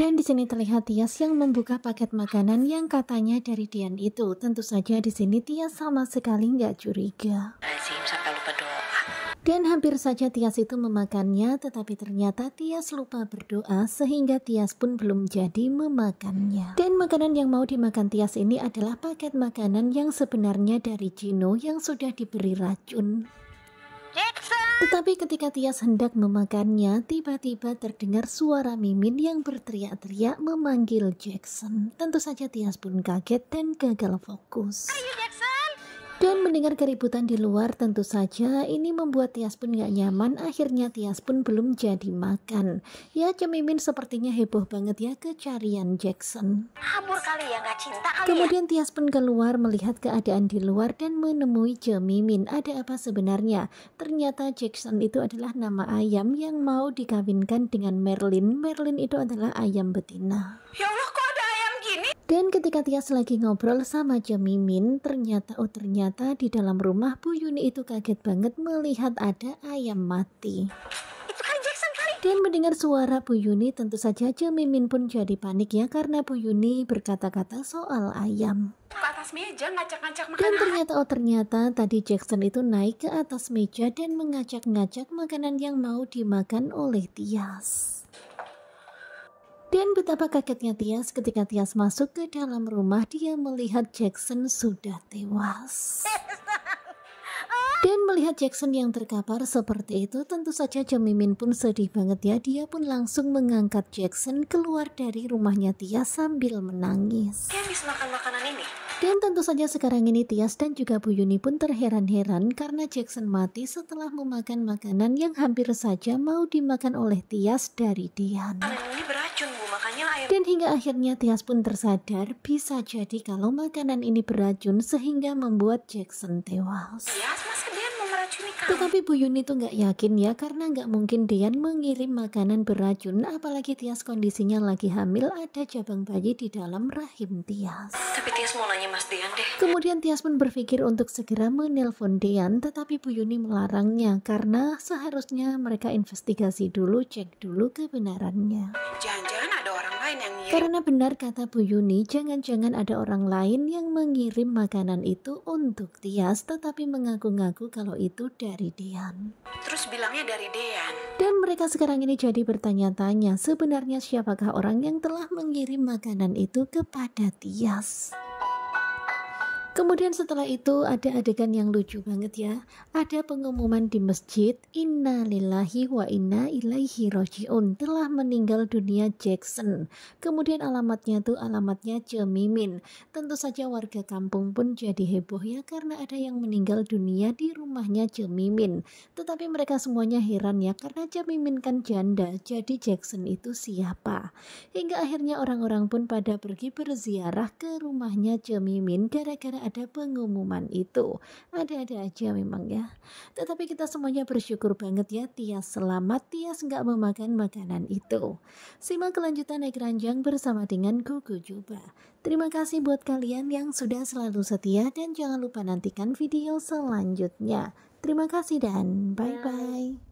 Dan di sini terlihat Tias yang membuka paket makanan yang katanya dari Dian itu. Tentu saja di sini Tias sama sekali nggak curiga. Dan hampir saja Tias itu memakannya, tetapi ternyata Tias lupa berdoa sehingga Tias pun belum jadi memakannya. Dan makanan yang mau dimakan Tias ini adalah paket makanan yang sebenarnya dari Jino yang sudah diberi racun. Tetapi ketika Tias hendak memakannya, tiba-tiba terdengar suara Mimin yang berteriak-teriak memanggil Jackson. Tentu saja Tias pun kaget dan gagal fokus. Ayo dan mendengar keributan di luar tentu saja ini membuat Tias pun gak nyaman akhirnya Tias pun belum jadi makan. Ya Cemimin sepertinya heboh banget ya kecarian Jackson. kali ya gak cinta ya. Kemudian ya. Tias pun keluar melihat keadaan di luar dan menemui Cemimin. Ada apa sebenarnya? Ternyata Jackson itu adalah nama ayam yang mau dikawinkan dengan Merlin. Merlin itu adalah ayam betina. Ya Allah Tias lagi ngobrol sama Jemimin, ternyata oh ternyata di dalam rumah Bu Yuni itu kaget banget melihat ada ayam mati. Kan dan mendengar suara Bu Yuni tentu saja Jemimin pun jadi panik ya karena Bu Yuni berkata-kata soal ayam. atas meja ngacak-ngacak Dan ternyata oh ternyata tadi Jackson itu naik ke atas meja dan mengacak-ngacak makanan yang mau dimakan oleh Tias. Dan betapa kagetnya Tias ketika Tias masuk ke dalam rumah dia melihat Jackson sudah tewas. Dan melihat Jackson yang terkapar seperti itu, tentu saja Jamimin pun sedih banget ya. Dia pun langsung mengangkat Jackson keluar dari rumahnya Tias sambil menangis. makan makanan ini. Dan tentu saja sekarang ini Tias dan juga Bu Yuni pun terheran-heran karena Jackson mati setelah memakan makanan yang hampir saja mau dimakan oleh Tias dari Dian. Makanan ini beracun Bu, makanya Dan hingga akhirnya Tias pun tersadar bisa jadi kalau makanan ini beracun sehingga membuat Jackson tewas. Tias, masa dia mau meracuni kamu? Tetapi Bu Yuni tuh nggak yakin ya karena nggak mungkin Dian mengirim makanan beracun apalagi Tias kondisinya lagi hamil ada jabang bayi di dalam rahim Tias. Tapi Tias mau nanya Mas Dian deh. Kemudian Tias pun berpikir untuk segera menelpon Dian tetapi Bu Yuni melarangnya karena seharusnya mereka investigasi dulu cek dulu kebenarannya. Jangan karena benar kata Bu Yuni, jangan-jangan ada orang lain yang mengirim makanan itu untuk Tias tetapi mengaku-ngaku kalau itu dari Dian. Terus bilangnya dari Dian. Dan mereka sekarang ini jadi bertanya-tanya sebenarnya siapakah orang yang telah mengirim makanan itu kepada Tias. Kemudian setelah itu ada adegan yang lucu banget ya. Ada pengumuman di masjid, Inna lillahi wa inna ilaihi roji'un telah meninggal dunia Jackson. Kemudian alamatnya tuh alamatnya Jemimin. Tentu saja warga kampung pun jadi heboh ya karena ada yang meninggal dunia di rumahnya Jemimin. Tetapi mereka semuanya heran ya karena Jemimin kan janda, jadi Jackson itu siapa? Hingga akhirnya orang-orang pun pada pergi berziarah ke rumahnya Jemimin gara-gara ada pengumuman itu. Ada-ada aja memang ya. Tetapi kita semuanya bersyukur banget ya Tias selamat, Tias nggak memakan makanan itu. Simak kelanjutan naik ranjang bersama dengan Gugu Juba. Terima kasih buat kalian yang sudah selalu setia dan jangan lupa nantikan video selanjutnya. Terima kasih dan bye-bye.